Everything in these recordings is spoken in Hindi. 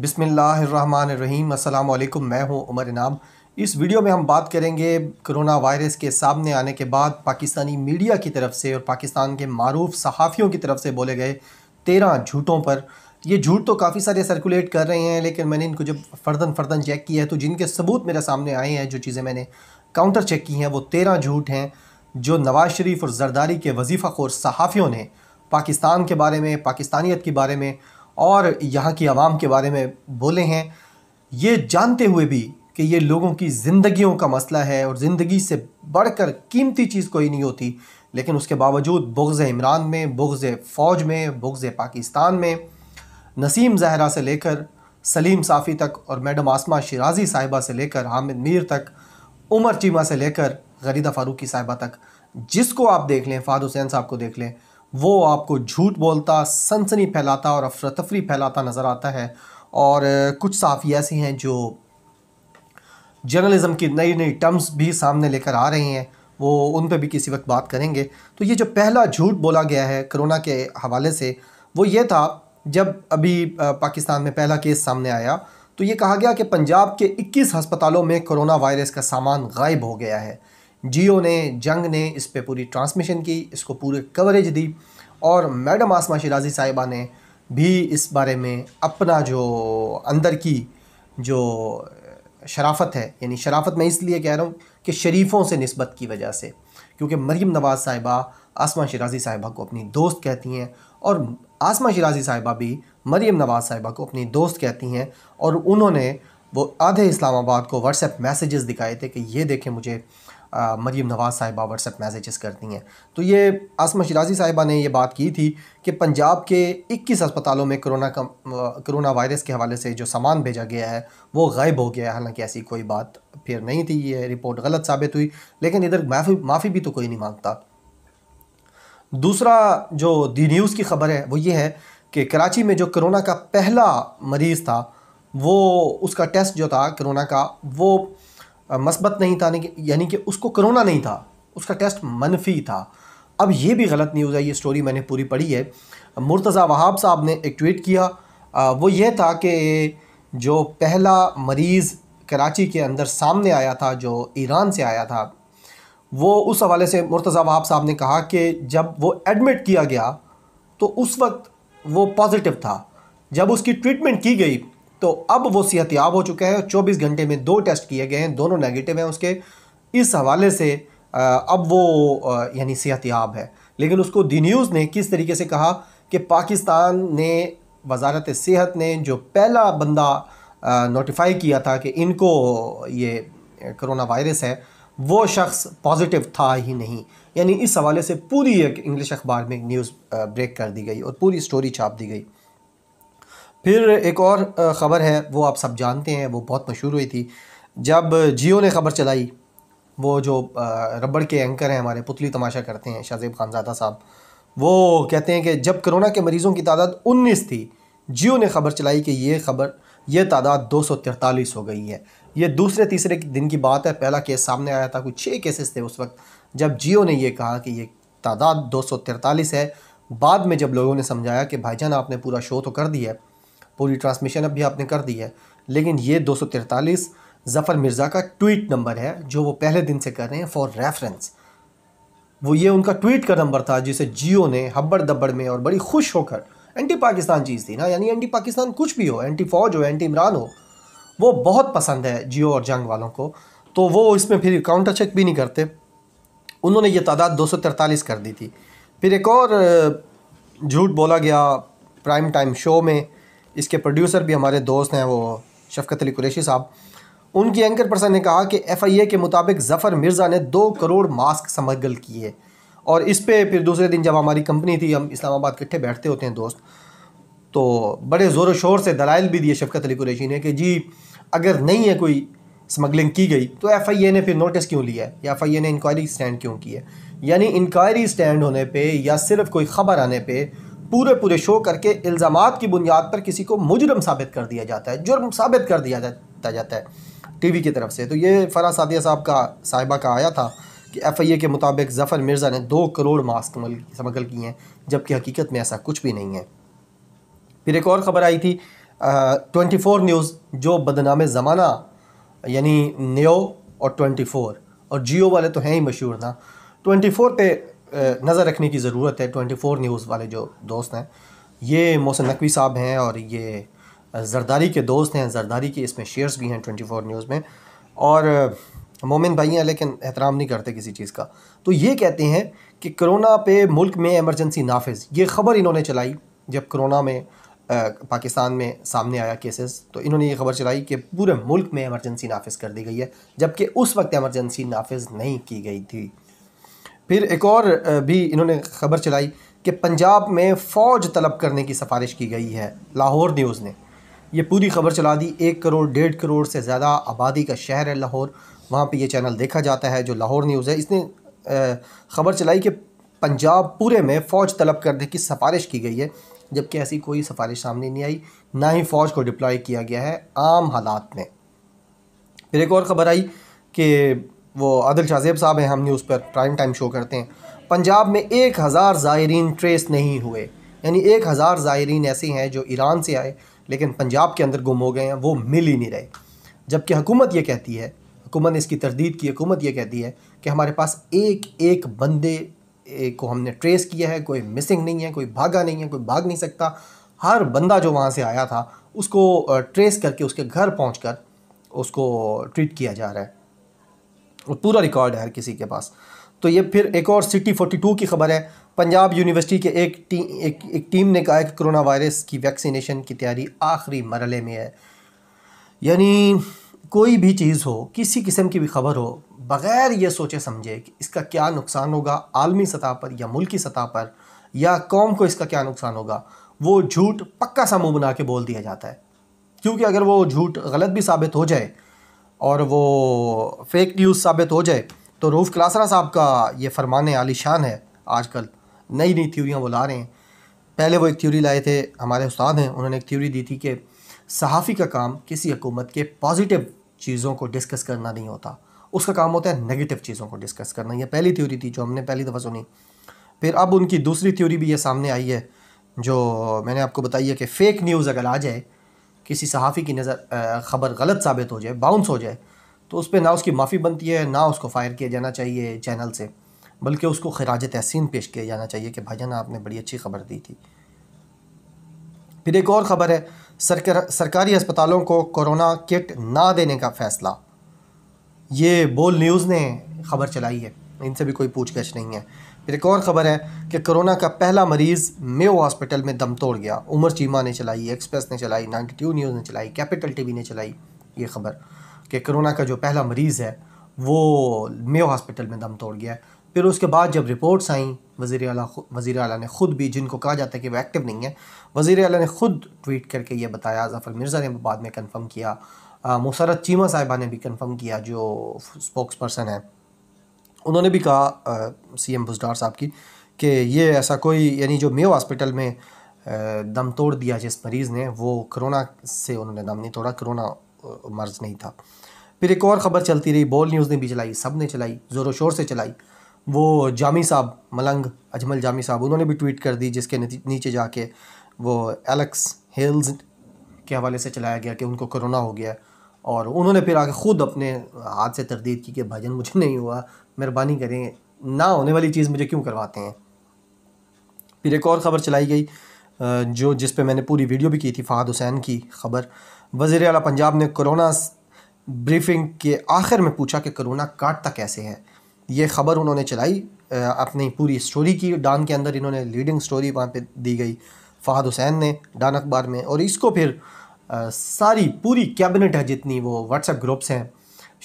बिसमीम् अल्लाम मैं हूं उमर इनाम इस वीडियो में हम बात करेंगे कोरोना वायरस के सामने आने के बाद पाकिस्तानी मीडिया की तरफ से और पाकिस्तान के मरूफ सहाफ़ियों की तरफ से बोले गए तेरह झूठों पर ये झूठ तो काफ़ी सारे सर्कुलेट कर रहे हैं लेकिन मैंने इनको जब फ़र्दन फ़र्दन चेक किया है तो जिनके सबूत मेरे सामने आए हैं जो चीज़ें मैंने काउंटर चेक की हैं वो तेरह झूठ हैं जो नवाज़ शरीफ और जरदारी के वजीफ़ा खोर सहाफ़ियों ने पाकिस्तान के बारे में पाकिस्तानियत के बारे में और यहाँ की आवाम के बारे में बोले हैं ये जानते हुए भी कि ये लोगों की ज़िंदगियों का मसला है और ज़िंदगी से बढ़कर कीमती चीज़ कोई नहीं होती लेकिन उसके बावजूद बुग्ज़ इमरान में बुग्ज़ फ़ौज में बुग्ज़ पाकिस्तान में नसीम जहरा से लेकर सलीम साफ़ी तक और मैडम आसमा शराजी साहिबा से लेकर हामिद मीर तक उमर चीमा से लेकर गरीदा फारूकी साहिबा तक जिसको आप देख लें फ़ाद हुसैन साहब को देख लें वो आपको झूठ बोलता सनसनी फैलाता और अफरा तफरी फैलाता नज़र आता है और कुछ साफ़ी ऐसी हैं जो जर्नलिज़म की नई नई टर्म्स भी सामने लेकर आ रही हैं वो उन पर भी किसी वक्त बात करेंगे तो ये जो पहला झूठ बोला गया है कोरोना के हवाले से वो ये था जब अभी पाकिस्तान में पहला केस सामने आया तो ये कहा गया कि पंजाब के 21 अस्पतालों में कोरोना वायरस का सामान गायब हो गया है जियो ने जंग ने इस पर पूरी ट्रांसमिशन की इसको पूरे कवरेज दी और मैडम आसमा शिराजी साहिबा ने भी इस बारे में अपना जो अंदर की जो शराफत है यानी शराफत मैं इसलिए कह रहा हूँ कि शरीफों से नस्बत की वजह से क्योंकि मरीम नवाज़ साहिबा आसमा शराजी साहिबा को अपनी दोस्त कहती हैं और आसमा शराजी साहिबा भी मरीम नवाज़ साहिबा को अपनी दोस्त कहती हैं और उन्होंने वो आधे इस्लामाबाद को व्हाट्सएप मैसेजेस दिखाए थे कि ये देखें मुझे मरीम नवाज़ साहिबा व्हाट्सएप मैसेजेस करती हैं तो ये आसमा शराजी साहिबा ने यह बात की थी कि पंजाब के 21 अस्पतालों में कोरोना का कोरोना वायरस के हवाले से जो सामान भेजा गया है वो गायब हो गया है हालांकि ऐसी कोई बात फिर नहीं थी ये रिपोर्ट गलत साबित हुई लेकिन इधर माफ़ी माफ़ी भी तो कोई नहीं मांगता दूसरा जो दी न्यूज़ की खबर है वो ये है कि कराची में जो करोना का पहला मरीज़ था वो उसका टेस्ट जो था करोना का वो मस्बत नहीं था यानी कि उसको कोरोना नहीं था उसका टेस्ट मनफी था अब ये भी गलत न्यूज़ है ये स्टोरी मैंने पूरी पढ़ी है मुर्तज़ा वहाब साहब ने एक ट्वीट किया आ, वो ये था कि जो पहला मरीज़ कराची के अंदर सामने आया था जो ईरान से आया था वो उस हवाले से मुर्तज़ा वहाब साहब ने कहा कि जब वो एडमिट किया गया तो उस वक्त वो पॉजिटिव था जब उसकी ट्रीटमेंट की गई तो अब वो सेहतियाब हो चुका है और चौबीस घंटे में दो टेस्ट किए गए हैं दोनों नेगेटिव हैं उसके इस हवाले से अब वो यानी सेहतियाब है लेकिन उसको दी न्यूज़ ने किस तरीके से कहा कि पाकिस्तान ने वजारत सेहत ने जो पहला बंदा नोटिफाई किया था कि इनको ये करोना वायरस है वो शख्स पॉजिटिव था ही नहीं यानी इस हवाले से पूरी एक इंग्लिश अखबार में न्यूज़ ब्रेक कर दी गई और पूरी स्टोरी छाप दी गई फिर एक और ख़बर है वो आप सब जानते हैं वो बहुत मशहूर हुई थी जब जियो ने ख़बर चलाई वो जो रबड़ के एंकर हैं हमारे पुतली तमाशा करते हैं शाहजेब खानजादा साहब वो कहते हैं कि जब कोरोना के मरीज़ों की तादाद उन्नीस थी जियो ने ख़बर चलाई कि ये खबर ये तादाद दो सौ तिरतालीस हो गई है ये दूसरे तीसरे दिन की बात है पहला केस सामने आया था कुछ छः केसेस थे उस वक्त जब जियो ने यह कहा कि ये तादाद दो सौ तिरतालीस है बाद में जब लोगों ने समझाया कि भाईजान आपने पूरा शो तो कर दिया है पूरी ट्रांसमिशन अभी आपने कर दी है लेकिन ये दो जफ़र मिर्ज़ा का ट्वीट नंबर है जो वो पहले दिन से कर रहे हैं फॉर रेफरेंस वो ये उनका ट्वीट का नंबर था जिसे जियो ने हब्बड़ दब्बड़ में और बड़ी खुश होकर एंटी पाकिस्तान चीज़ थी ना यानी एंटी पाकिस्तान कुछ भी हो एंटी फौज हो एंटी इमरान हो वो बहुत पसंद है जियो और जंग वालों को तो वो इसमें फिर काउंटर चेक भी नहीं करते उन्होंने ये तादाद दो कर दी थी फिर एक और झूठ बोला गया प्राइम टाइम शो में इसके प्रोड्यूसर भी हमारे दोस्त हैं वो शफकत अली कुरेशी साहब उनकी एंकर पर्सन ने कहा कि एफ़ आई ए के मुताबिक जफ़र मिर्ज़ा ने दो करोड़ मास्क समगल किए और इस पर फिर दूसरे दिन जब हमारी कंपनी थी हम इस्लामाबाद इकट्ठे बैठते होते हैं दोस्त तो बड़े ज़ोर शोर से दलाइल भी दिए शफकत अली कुरेशी ने कि जी अगर नहीं है कोई स्मगलिंग की गई तो एफ़ आई ए ने फिर नोटिस क्यों लिया है या एफ़ आई ए ने इंक्वायरी स्टैंड क्यों की है यानी इंक्वायरी स्टैंड होने पे या सिर्फ कोई ख़बर आने पे पूरे पूरे शो करके इल्ज़ाम की बुनियाद पर किसी को मुजरम साबित कर दिया जाता है जुर्म साबित कर दिया जाता जाता है टीवी की तरफ से तो ये फरा सादिया साहब का साहिबा का आया था कि एफआईए के मुताबिक जफ़र मिर्ज़ा ने दो करोड़ मास्क समगल किए हैं जबकि हकीकत में ऐसा कुछ भी नहीं है फिर एक और ख़बर आई थी ट्वेंटी फोर न्यूज़ जो बदनाम ज़माना यानी न्यो और ट्वेंटी फोर और जियो वाले तो हैं ही मशहूर ना ट्वेंटी फोर पे नज़र रखने की ज़रूरत है ट्वेंटी फोर न्यूज़ वाले जो दोस्त हैं ये मोहसिन नकवी साहब हैं और ये जरदारी के दोस्त हैं जरदारी के इसमें शेयर्स भी हैं ट्वेंटी फोर न्यूज़ में और मोमिन भाई हैं लेकिन एहतराम नहीं करते किसी चीज़ का तो ये कहते हैं कि करोना पे मुल्क में एमरजेंसी नाफिज ये ख़बर इन्होंने चलाई जब करोना में आ, पाकिस्तान में सामने आया केसेस तो इन्होंने ये खबर चलाई कि पूरे मुल्क में एमरजेंसी नाफिज कर दी गई है जबकि उस वक्त एमरजेंसी नाफिज नहीं की गई थी फिर एक और भी इन्होंने ख़बर चलाई कि पंजाब में फ़ौज तलब करने की सिफारिश की गई है लाहौर न्यूज़ ने ये पूरी खबर चला दी एक करोड़ डेढ़ करोड़ से ज़्यादा आबादी का शहर है लाहौर वहाँ पे ये चैनल देखा जाता है जो लाहौर न्यूज़ है इसने ख़बर चलाई कि पंजाब पूरे में फ़ौज तलब करने की सिफारिश की गई है जबकि ऐसी कोई सिफारिश सामने नहीं आई ना ही फ़ौज को डिप्लॉय किया गया है आम हालात में फिर एक और ख़बर आई कि वो आदिल शाहजेब साहब हैं हम न्यूज़ पर प्राइम टाइम शो करते हैं पंजाब में एक हज़ार ज़ायरीन ट्रेस नहीं हुए यानी एक हज़ार ज़ायरीन ऐसे हैं जो ईरान से आए लेकिन पंजाब के अंदर गुम हो गए हैं वो मिल ही नहीं रहे जबकि हुकूमत ये कहती है हुकूमत ने इसकी तरदीद की हुकूमत ये कहती है कि हमारे पास एक एक बंदे को हमने ट्रेस किया है कोई मिसिंग नहीं है कोई भागा नहीं है कोई भाग नहीं सकता हर बंदा जो वहाँ से आया था उसको ट्रेस करके उसके घर पहुँच कर उसको ट्रीट किया जा रहा है पूरा रिकॉर्ड है हर किसी के पास तो ये फिर एक और सिटी फोर्टी टू की खबर है पंजाब यूनिवर्सिटी के एक टी, एक, एक टीम ने कहा है कि कोरोना वायरस की वैक्सीनेशन की तैयारी आखिरी मरले में है यानी कोई भी चीज़ हो किसी किस्म की भी खबर हो बग़ैर ये सोचे समझे कि इसका क्या नुकसान होगा आलमी सतह पर या मुल्की सतह पर या कौम को इसका क्या नुकसान होगा वो झूठ पक्का सा मुँह बना के बोल दिया जाता है क्योंकि अगर वो झूठ गलत भी साबित हो जाए और वो फेक न्यूज़ साबित हो जाए तो रूफ क्लासरा साहब का ये फरमान आलिशान है आजकल नई नई थ्योरियाँ वो ला रहे हैं पहले वो एक थ्योरी लाए थे हमारे उस्ताद हैं उन्होंने एक थ्योरी दी थी कि सहाफ़ी का काम किसी हकूमत के पॉजिटिव चीज़ों को डिस्कस करना नहीं होता उसका काम होता है नेगेटिव चीज़ों को डिस्कस करना यह पहली थ्योरी थी जो हमने पहली दफ़ा सुनी फिर अब उनकी दूसरी थ्योरी भी ये सामने आई है जो मैंने आपको बताई है कि फ़ेक न्यूज़ अगर आ जाए किसी सहाफ़ी की नज़र ख़बर गलत साबित हो जाए बाउंस हो जाए तो उस पर ना उसकी माफ़ी बनती है ना उसको फ़ायर किया जाना चाहिए चैनल से बल्कि उसको खराज तहसीन पेश किया जाना चाहिए कि जान आपने बड़ी अच्छी खबर दी थी फिर एक और ख़बर है सरकर, सरकारी अस्पतालों को कोरोना किट ना देने का फ़ैसला ये बोल न्यूज़ ने खबर चलाई है इनसे भी कोई पूछ गछ नहीं है एक और ख़बर है कि कोरोना का पहला मरीज़ मेयो हॉस्पिटल में दम तोड़ गया उमर चीमा ने चलाई एक्सप्रेस ने चलाई 92 न्यूज़ ने चलाई कैपिटल टीवी ने चलाई ये खबर कि कोरोना का जो पहला मरीज़ है वो मेयो हॉस्पिटल में दम तोड़ गया फिर उसके बाद जब रिपोर्ट्स आईं वज़ी वज़ी अला ने ख़ुद भी जिनको कहा जाता है कि वो एक्टिव नहीं है वज़ी अला ने ख़ुद ट्वीट करके ये बताया जफ़र मिर्ज़ा ने बाद में कन्फर्म किया मुसरत चीमा साहिबा ने भी कन्फर्म किया जो स्पोक्स पर्सन है उन्होंने भी कहा सी एम भुजार साहब की कि ये ऐसा कोई यानी जो मेयो हॉस्पिटल में आ, दम तोड़ दिया जिस मरीज़ ने वो कोरोना से उन्होंने दम नहीं तोड़ा कोरोना मर्ज नहीं था फिर एक और ख़बर चलती रही बोल न्यूज़ ने भी चलाई सब ने चलाई ज़ोरों शोर से चलाई वो जामी साहब मलंग अजमल जामी साहब उन्होंने भी ट्वीट कर दी जिसके नीचे जाके वो एलेक्स हेल्स के हवाले से चलाया गया कि उनको कोरोना हो गया और उन्होंने फिर आके ख़ुद अपने हाथ से तरदीद की कि भजन मुझे नहीं हुआ मेहरबानी करें ना होने वाली चीज़ मुझे क्यों करवाते हैं फिर एक और ख़बर चलाई गई जो जिस पे मैंने पूरी वीडियो भी की थी फ़ाद हुसैन की ख़बर वजीर अला पंजाब ने कोरोना ब्रीफिंग के आखिर में पूछा कि कोरोना काटता कैसे है ये ख़बर उन्होंने चलाई अपनी पूरी स्टोरी की डान के अंदर इन्होंने लीडिंग स्टोरी वहाँ पे दी गई फ़ाद हुसैन ने डान अखबार में और इसको फिर सारी पूरी कैबिनेट है जितनी वो व्हाट्सएप ग्रुप्स हैं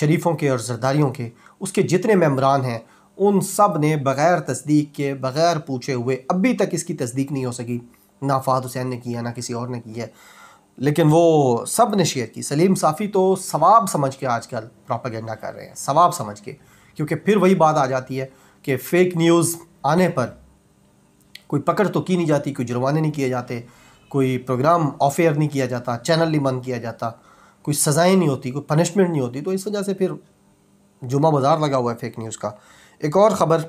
शरीफों के और जरदारियों के उसके जितने मम्बरान हैं उन सब ने बग़ैर तस्दीक के बग़ैर पूछे हुए अभी तक इसकी तस्दीक नहीं हो सकी ना फ़ाद हुसैन ने किया ना किसी और ने की है लेकिन वो सब ने शेयर की सलीम साफ़ी तो सवाब समझ के आजकल प्रापागेंडा कर रहे हैं सवाब समझ के क्योंकि फिर वही बात आ जाती है कि फ़ेक न्यूज़ आने पर कोई पकड़ तो की नहीं जाती कोई जुर्माने नहीं किए जाते कोई प्रोग्राम ऑफेयर नहीं किया जाता चैनल नहीं बंद किया जाता कोई सज़ाएँ नहीं होती कोई पनिशमेंट नहीं होती तो इस वजह से फिर जुमा बाज़ार लगा हुआ है फेक न्यूज़ का एक और ख़बर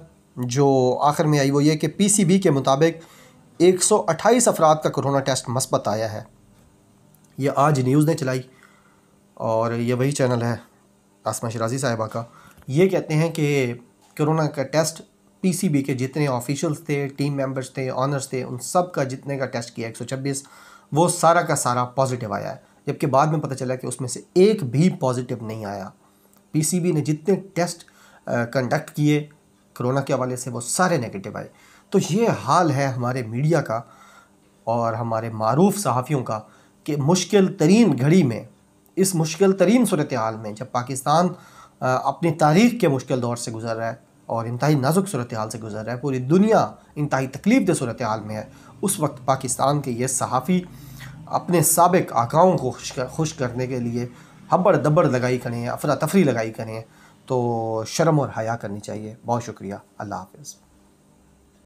जो आखिर में आई वो ये कि पीसीबी के मुताबिक 128 अफराद का कोरोना टेस्ट मस्बत आया है ये आज न्यूज़ ने चलाई और ये वही चैनल है आसमा शराजी साहिबा का ये कहते हैं कि कोरोना का टेस्ट पीसीबी के जितने ऑफिशल्स थे टीम मेंबर्स थे ऑनर्स थे उन सब का जितने का टेस्ट किया 126 वो सारा का सारा पॉजिटिव आया है जबकि बाद में पता चला कि उसमें से एक भी पॉजिटिव नहीं आया पीसीबी ने जितने टेस्ट कंडक्ट किए कोरोना के हवाले से वो सारे नेगेटिव आए तो ये हाल है हमारे मीडिया का और हमारे मरूफ सहाफ़ियों का कि मुश्किल तरीन घड़ी में इस मुश्किल तरीन सूरत हाल में जब पाकिस्तान अपनी तारीख के मुश्किल दौर से गुजर रहा है और इंतहाई नाजुक सूरत हाल से गुजर रहा है पूरी दुनिया इंतहाई तकलीफ दे सूरत हाल में है उस वक्त पाकिस्तान के ये सहाफ़ी अपने सबक आकाओं को खुश कर, खुश करने के लिए हब्बड़ दब्बड़ लगाई करें अफरा तफरी लगाई करें तो शर्म और हया करनी चाहिए बहुत शुक्रिया अल्लाह हाफिज़